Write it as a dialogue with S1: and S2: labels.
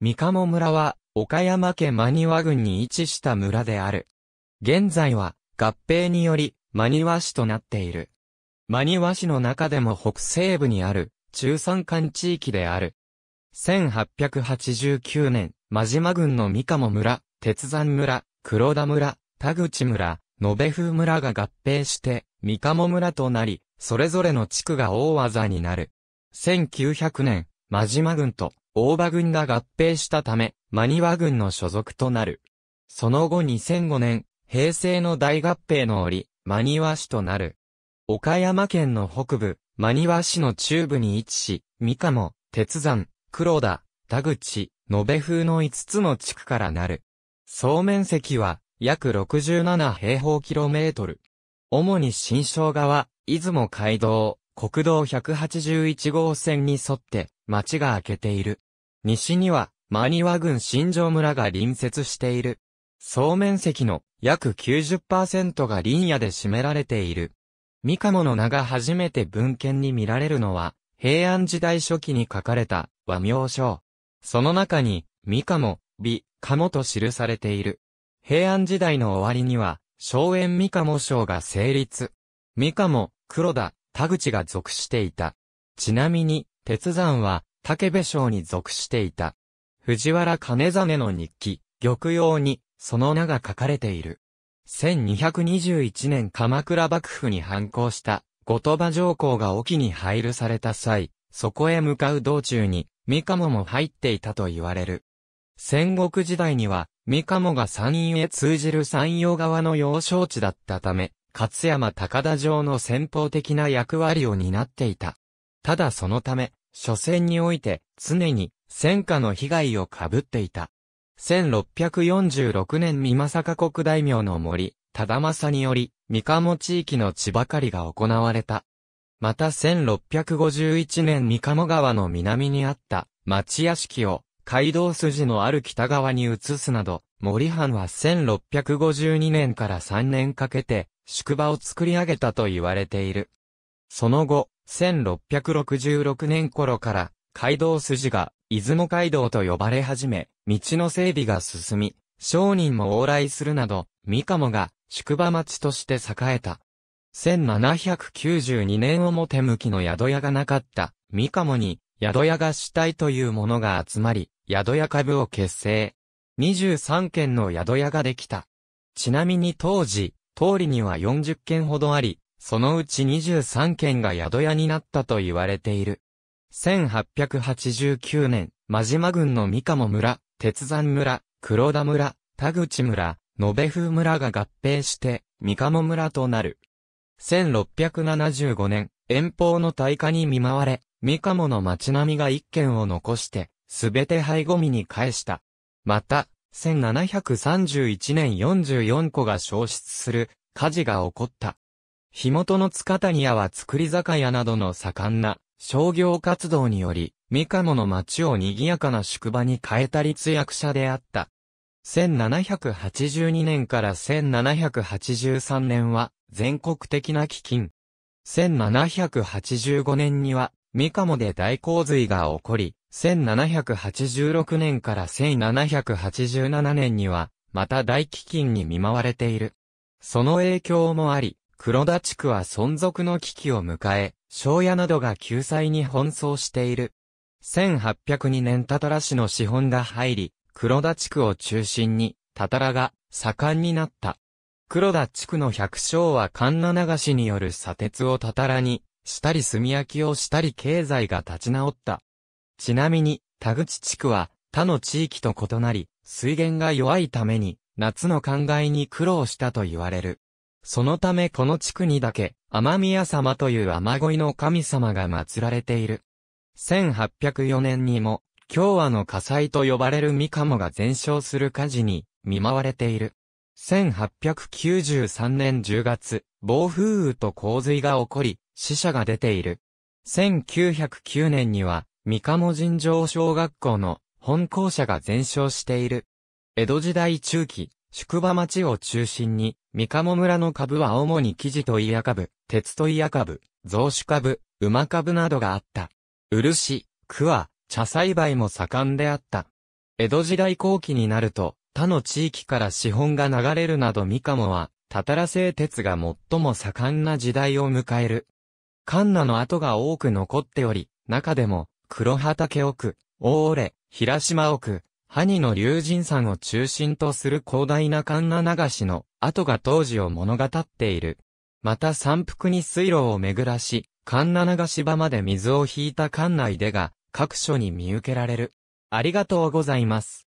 S1: 三鴨村は、岡山県真庭郡に位置した村である。現在は、合併により、真庭市となっている。真庭市の中でも北西部にある、中山間地域である。1889年、真島郡の三鴨村、鉄山村、黒田村、田口村、野辺風村が合併して、三鴨村となり、それぞれの地区が大技になる。1900年、真島郡と大場軍が合併したため、マニワ軍の所属となる。その後2005年、平成の大合併の折、マニワ市となる。岡山県の北部、マニワ市の中部に位置し、三鴨、鉄山、黒田、田口、延べ風の5つの地区からなる。総面積は約67平方キロメートル。主に新生川、出雲街道、国道181号線に沿って町が開けている。西には、マニワ郡新城村が隣接している。総面積の約90%が林野で占められている。三鴨の名が初めて文献に見られるのは、平安時代初期に書かれた和名書。その中に、三鴨、美、鴨と記されている。平安時代の終わりには、荘園三鴨省が成立。三鴨、黒田、田口が属していた。ちなみに、鉄山は、武部省に属していた。藤原兼実の日記、玉葉に、その名が書かれている。1221年鎌倉幕府に反抗した、後鳥羽上皇が沖に配慮された際、そこへ向かう道中に、三鴨も入っていたと言われる。戦国時代には、三鴨が山陰へ通じる山陽側の要衝地だったため、勝山高田城の先方的な役割を担っていた。ただそのため、初戦において常に戦火の被害をかぶっていた。1646年三政国大名の森、忠政により、三鴨地域の地ばかりが行われた。また1651年三鴨川の南にあった町屋敷を街道筋のある北側に移すなど、森藩は1652年から3年かけて宿場を作り上げたと言われている。その後、1666年頃から街道筋が出雲街道と呼ばれ始め、道の整備が進み、商人も往来するなど、三鴨が宿場町として栄えた。1792年表向きの宿屋がなかった三鴨に宿屋が主体というものが集まり、宿屋株を結成。23軒の宿屋ができた。ちなみに当時、通りには40軒ほどあり、そのうち23軒が宿屋になったと言われている。1889年、真島郡の三鴨村、鉄山村、黒田村、田口村、延べ風村が合併して、三鴨村となる。1675年、遠方の大火に見舞われ、三鴨の町並みが一軒を残して、すべて灰ゴミに返した。また、1731年44個が消失する火事が起こった。火元の塚谷屋は造り酒屋などの盛んな商業活動により、三鴨の町を賑やかな宿場に変えた立役者であった。1782年から1783年は全国的な飢饉。1785年には三鴨で大洪水が起こり、1786年から1787年にはまた大飢饉に見舞われている。その影響もあり、黒田地区は存続の危機を迎え、庄屋などが救済に奔走している。1802年たたら市の資本が入り、黒田地区を中心に、たたらが盛んになった。黒田地区の百姓は神奈流しによる砂鉄をたたらに、したり炭焼きをしたり経済が立ち直った。ちなみに、田口地区は他の地域と異なり、水源が弱いために、夏の灌漑に苦労したと言われる。そのためこの地区にだけ、天宮様という雨乞いの神様が祀られている。1804年にも、京和の火災と呼ばれる三鴨が全焼する火事に、見舞われている。1893年10月、暴風雨と洪水が起こり、死者が出ている。1909年には、三鴨尋常小学校の本校舎が全焼している。江戸時代中期、宿場町を中心に、三鴨村の株は主に生地とイヤ株、鉄とイヤ株、増種株、馬株などがあった。漆、桑、茶栽培も盛んであった。江戸時代後期になると、他の地域から資本が流れるなど三鴨は、たたら製鉄が最も盛んな時代を迎える。カンナの跡が多く残っており、中でも、黒畑奥、大折、平島奥、ハニの龍神山を中心とする広大な神奈流しの跡が当時を物語っている。また山腹に水路を巡らし、神奈流し場まで水を引いた館内でが、各所に見受けられる。ありがとうございます。